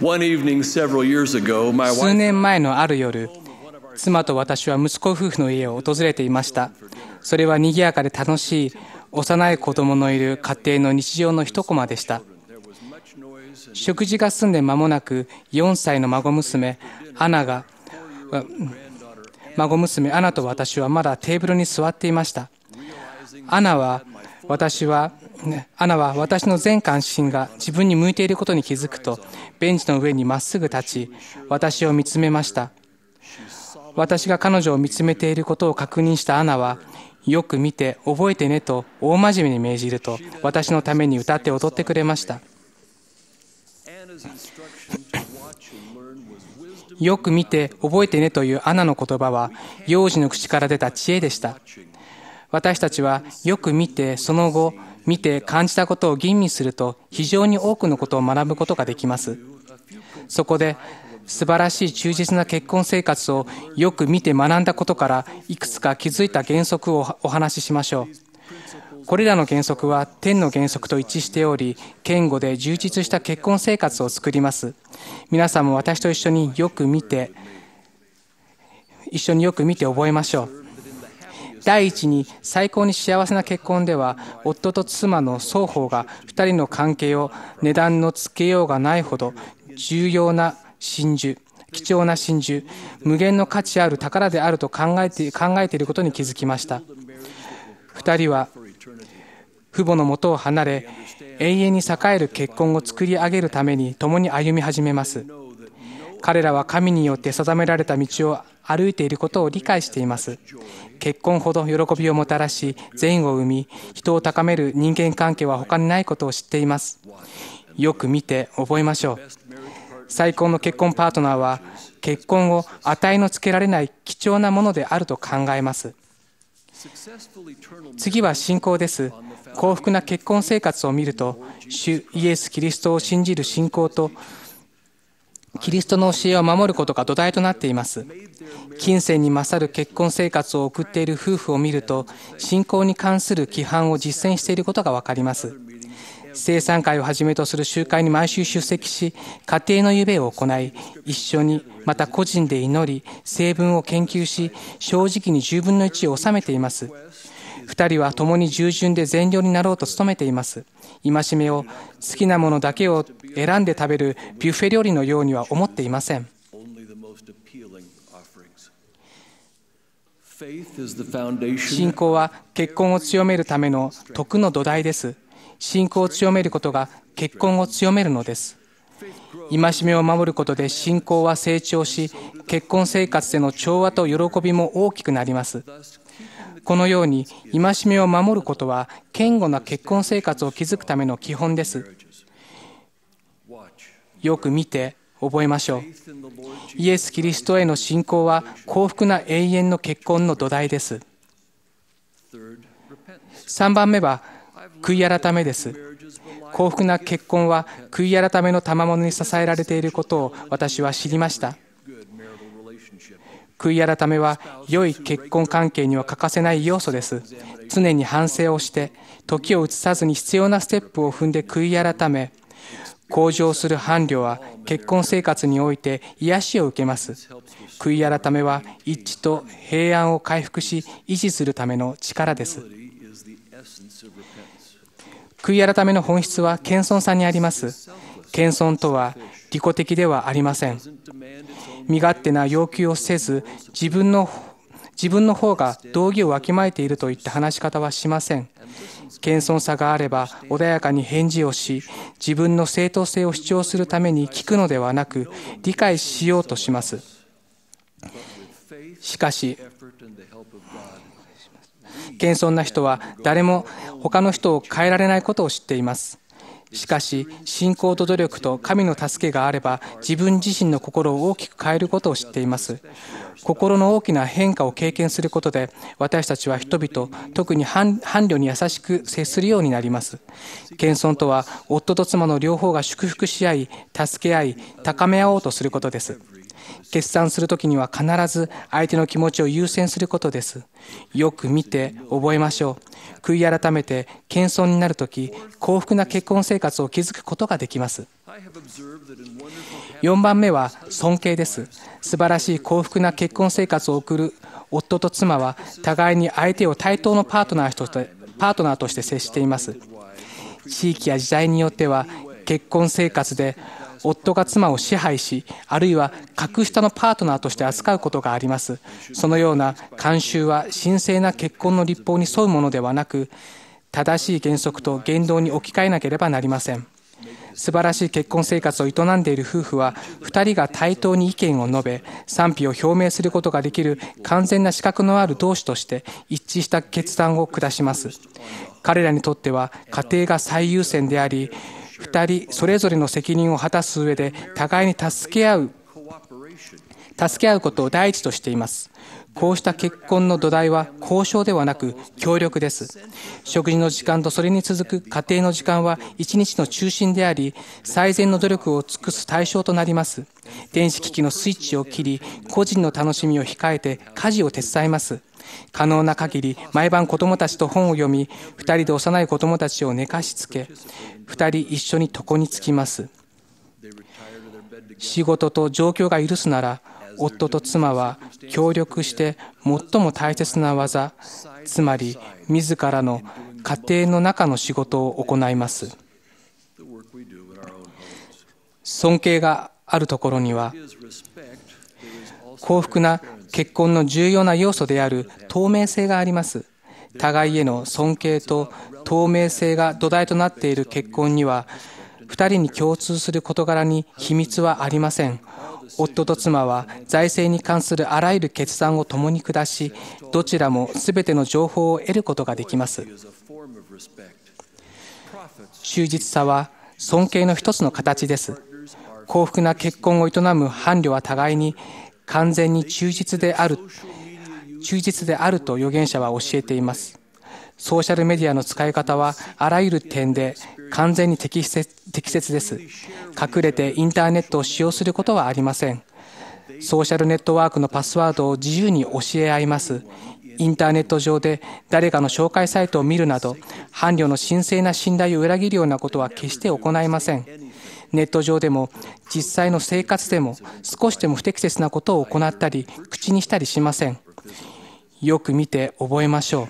数年前のある夜、妻と私は息子夫婦の家を訪れていました。それは賑やかで楽しい、幼い子供のいる家庭の日常の一コマでした。食事が済んで間もなく、4歳の孫娘、アナが、孫娘アナと私はまだテーブルに座っていました。アナは私はアナは私の全関心が自分に向いていることに気づくと、ベンチの上にまっすぐ立ち、私を見つめました。私が彼女を見つめていることを確認したアナは、よく見て覚えてねと大真面目に命じると、私のために歌って踊ってくれました。よく見て覚えてねというアナの言葉は、幼児の口から出た知恵でした。私たちはよく見てその後見て感じたことを吟味すると非常に多くのことを学ぶことができます。そこで素晴らしい忠実な結婚生活をよく見て学んだことからいくつか気づいた原則をお話ししましょう。これらの原則は天の原則と一致しており、堅固で充実した結婚生活を作ります。皆さんも私と一緒によく見て、一緒によく見て覚えましょう。第一に最高に幸せな結婚では夫と妻の双方が2人の関係を値段のつけようがないほど重要な真珠貴重な真珠無限の価値ある宝であると考えて考えていることに気づきました2人は父母のもとを離れ永遠に栄える結婚を作り上げるために共に歩み始めます彼らは神によって定められた道を歩いていることを理解しています。結婚ほど喜びをもたらし、善を生み、人を高める人間関係は他にないことを知っています。よく見て覚えましょう。最高の結婚パートナーは、結婚を値のつけられない貴重なものであると考えます。次は信仰です。幸福な結婚生活を見ると、主イエス・キリストを信じる信仰と、キリストの教えを守ることが土台となっています。金銭に勝る結婚生活を送っている夫婦を見ると、信仰に関する規範を実践していることがわかります。生産会をはじめとする集会に毎週出席し、家庭の夢を行い、一緒に、また個人で祈り、成分を研究し、正直に10分の1を収めています。二人は共に従順で善良になろうと努めています。戒めを好きなものだけを選んで食べるビュッフェ料理のようには思っていません。信仰は結婚を強めるための徳の土台です。信仰を強めることが結婚を強めるのです。戒めを守ることで信仰は成長し、結婚生活での調和と喜びも大きくなります。このように戒めを守ることは堅固な結婚生活を築くための基本です。よく見て覚えましょう。イエス・キリストへの信仰は幸福な永遠の結婚の土台です。3番目は悔い改めです。幸福な結婚は悔い改めの賜物に支えられていることを私は知りました。悔い改めは良い結婚関係には欠かせない要素です。常に反省をして、時を移さずに必要なステップを踏んで悔い改め、向上する伴侶は結婚生活において癒しを受けます。悔い改めは一致と平安を回復し維持するための力です。悔い改めの本質は謙遜さにあります。謙遜とは利己的ではありません。身勝手な要求をせず自分の自分の方が道義をわきまえているといった話し方はしません謙遜さがあれば穏やかに返事をし自分の正当性を主張するために聞くのではなく理解しようとしますしかし謙遜な人は誰も他の人を変えられないことを知っていますしかし信仰と努力と神の助けがあれば自分自身の心を大きく変えることを知っています心の大きな変化を経験することで私たちは人々特に伴侶に優しく接するようになります謙遜とは夫と妻の両方が祝福し合い助け合い高め合おうとすることです決算するときには必ず相手の気持ちを優先することですよく見て覚えましょう悔い改めて謙遜になるとき、幸福な結婚生活を築くことができます4番目は尊敬です素晴らしい幸福な結婚生活を送る夫と妻は互いに相手を対等のパートナーとしてパートナーとして接しています地域や時代によっては結婚生活で夫が妻を支配し、あるいは格下のパートナーとして扱うことがあります。そのような慣習は神聖な結婚の立法に沿うものではなく、正しい原則と言動に置き換えなければなりません。素晴らしい結婚生活を営んでいる夫婦は2人が対等に意見を述べ賛否を表明することができる完全な資格のある同志として一致した決断を下します彼らにとっては家庭が最優先であり2人それぞれの責任を果たす上で互いに助け合う助け合うことを第一としていますこうした結婚の土台は交渉ではなく協力です食事の時間とそれに続く家庭の時間は一日の中心であり最善の努力を尽くす対象となります電子機器のスイッチを切り個人の楽しみを控えて家事を手伝います可能な限り毎晩子供たちと本を読み2人で幼い子供たちを寝かしつけ2人一緒に床につきます仕事と状況が許すなら夫と妻は協力して最も大切な技つまり自らの家庭の中の仕事を行います尊敬があるところには幸福な結婚の重要な要素である透明性があります。互いへの尊敬と透明性が土台となっている結婚には、2人に共通する事柄に秘密はありません。夫と妻は財政に関するあらゆる決断を共に下し、どちらも全ての情報を得ることができます。忠実さは尊敬の一つの形です。幸福な結婚を営む伴侶は互いに完全に忠実である忠実であると預言者は教えていますソーシャルメディアの使い方はあらゆる点で完全に適切です隠れてインターネットを使用することはありませんソーシャルネットワークのパスワードを自由に教え合いますインターネット上で誰かの紹介サイトを見るなど伴侶の神聖な信頼を裏切るようなことは決して行いませんネット上でも実際の生活でも少しでも不適切なことを行ったり口にしたりしませんよく見て覚えましょう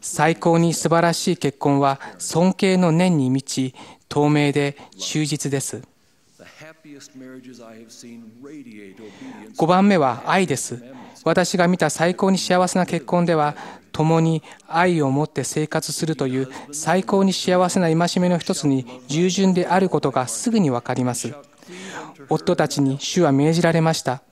最高に素晴らしい結婚は尊敬の念に満ち透明で忠実です5番目は愛です。私が見た最高に幸せな結婚では、共に愛を持って生活するという最高に幸せな戒めの一つに従順であることがすぐにわかります。夫たちに主は命じられました。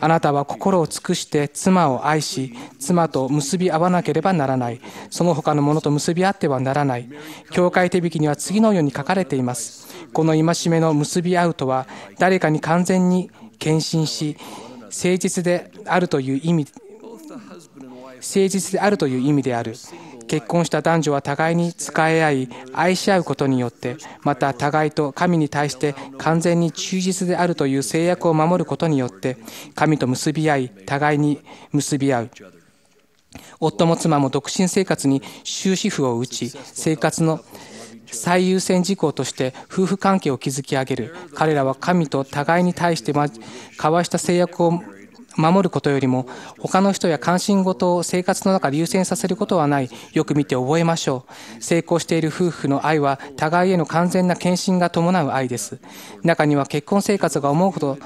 あなたは心を尽くして妻を愛し、妻と結び合わなければならない。その他のものと結び合ってはならない。教会手引きには次のように書かれています。この戒めの結び合うとは、誰かに完全に献身し、誠実であるという意味、誠実であるという意味である。結婚した男女は互いに仕え合い愛し合うことによってまた互いと神に対して完全に忠実であるという制約を守ることによって神と結び合い互いに結び合う夫も妻も独身生活に終止符を打ち生活の最優先事項として夫婦関係を築き上げる彼らは神と互いに対して交わした制約を守ることよりも他の人や関心事を生活の中で優先させることはないよく見て覚えましょう成功している夫婦の愛は互いへの完全な献身が伴う愛です中には結婚生活が思うほど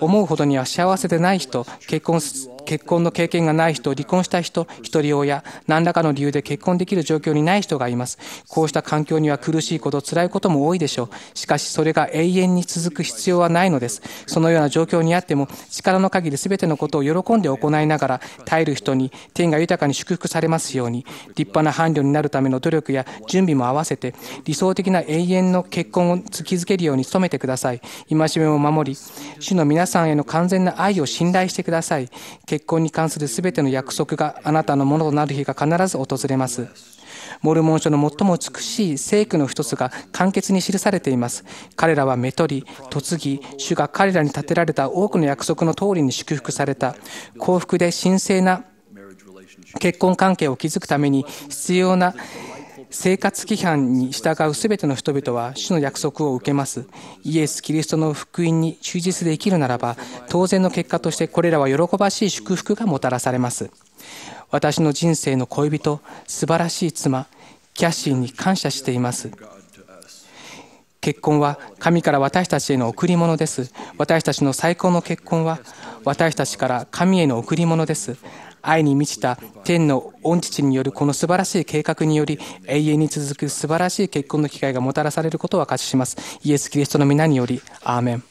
思うほどには幸せでない人結婚結婚の経験がない人、離婚した人、一人親、何らかの理由で結婚できる状況にない人がいます。こうした環境には苦しいこと、辛いことも多いでしょう。しかし、それが永遠に続く必要はないのです。そのような状況にあっても、力の限り全てのことを喜んで行いながら、耐える人に天が豊かに祝福されますように、立派な伴侶になるための努力や準備も合わせて、理想的な永遠の結婚を突きづけるように努めてください。戒めを守り、主の皆さんへの完全な愛を信頼してください。結結婚に関する全ての約束があなたのものとなる日が必ず訪れます。モルモン書の最も美しい聖句の一つが簡潔に記されています。彼らは目取り、嫁ぎ、主が彼らに立てられた多くの約束の通りに祝福された、幸福で神聖な結婚関係を築くために必要な生活規範に従うすべての人々は主の約束を受けます。イエス・キリストの福音に忠実で生きるならば、当然の結果としてこれらは喜ばしい祝福がもたらされます。私の人生の恋人、素晴らしい妻、キャシーに感謝しています。結婚は神から私たちへの贈り物です。私たちの最高の結婚は私たちから神への贈り物です。愛に満ちた天の御父によるこの素晴らしい計画により永遠に続く素晴らしい結婚の機会がもたらされることは勝ししますイエス・キリストの皆によりアーメン